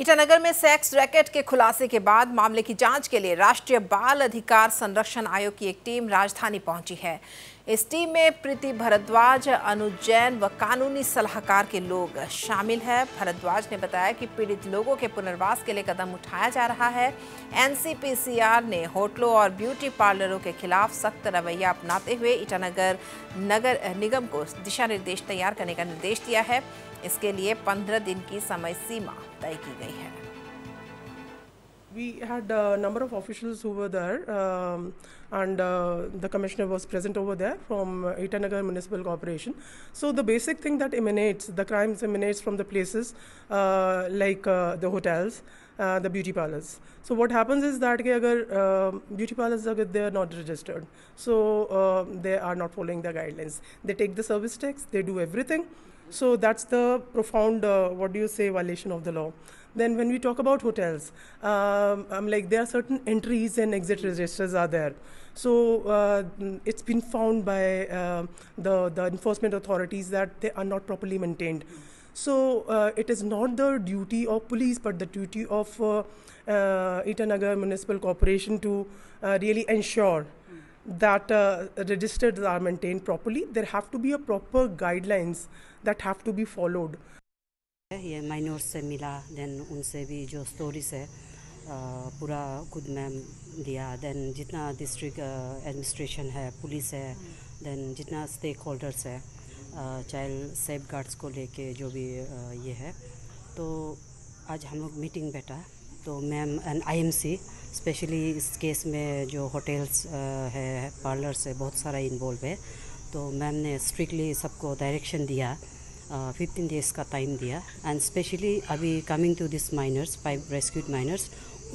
ईटानगर में sex racket के खुलासे के बाद मामले की जांच के लिए राष्ट्रीय बाल अधिकार संरक्षण आयोग की एक टीम राजधानी पहुंची है इस टीम में प्रीति भारद्वाज अनुजैन व कानूनी सलाहकार के लोग शामिल हैं भरद्वाज ने बताया कि पीड़ित लोगों के पुनर्वास के लिए कदम उठाया जा रहा है एनसीपीसीआर ने होटलों और ब्यूटी पार्लरों के खिलाफ सख्त रवैया अपनाते हुए ईटानगर नगर निगम को दिशा निर्देश तैयार करने का निर्देश दिया है इसके लिए पंद्रह दिन की समय सीमा तय की गई है we had a number of officials who were there, um, and uh, the commissioner was present over there from Itanagar Municipal Corporation. So the basic thing that emanates, the crimes emanates from the places uh, like uh, the hotels, uh, the beauty parlors. So what happens is that if uh, beauty parlors are they are not registered, so uh, they are not following the guidelines. They take the service tax, they do everything. So that's the profound, uh, what do you say, violation of the law. Then when we talk about hotels, um, I'm um, like there are certain entries and exit registers are there. So uh, it's been found by uh, the the enforcement authorities that they are not properly maintained. So uh, it is not the duty of police, but the duty of uh, uh, Itanagar Municipal Corporation to uh, really ensure that uh, registers are maintained properly. There have to be a proper guidelines that have to be followed. ये minors से मिला then उनसे भी जो stories है पूरा खुद ma'am दिया देन जितना डिस्ट्रिक्ट एडमिनिस्ट्रेशन है पुलिस है देन जितना स्टेक होल्डर्स है चाइल्ड सेफ गार्ड्स को लेके जो भी ये है तो आज हम लोग मीटिंग बैठा है तो मैम एंड आईएमसी स्पेशली इस केस में जो होटल्स है पार्लर्स है बहुत सारा इन्वॉल्व है तो मैम ने स्ट्रिक्टली सबको डायरेक्शन दिया फिफ्टीन डेज़ का टाइम दिया एंड स्पेशली अभी coming to this minors five rescued minors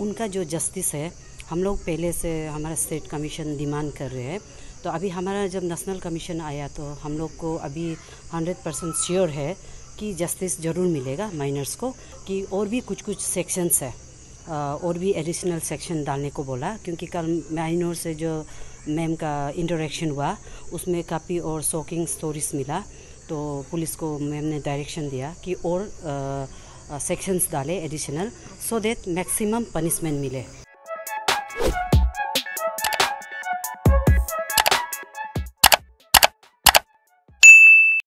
उनका जो जस्टिस है हम लोग पहले से हमारा स्टेट कमीशन डिमांड कर रहे हैं तो अभी हमारा जब नेशनल कमीशन आया तो हम लोग को अभी हंड्रेड परसेंट श्योर है कि जस्टिस ज़रूर मिलेगा माइनर्स को कि और भी कुछ कुछ सेक्शंस है और भी एडिशनल सेक्शन डालने को बोला क्योंकि कल माइनोर से जो मैम का इंटरेक्शन हुआ उसमें काफ़ी और शॉकिंग स्टोरीज मिला तो पुलिस को मैम ने डायरेक्शन दिया कि और सेक्शंस डाले additional so that maximum punishment मिले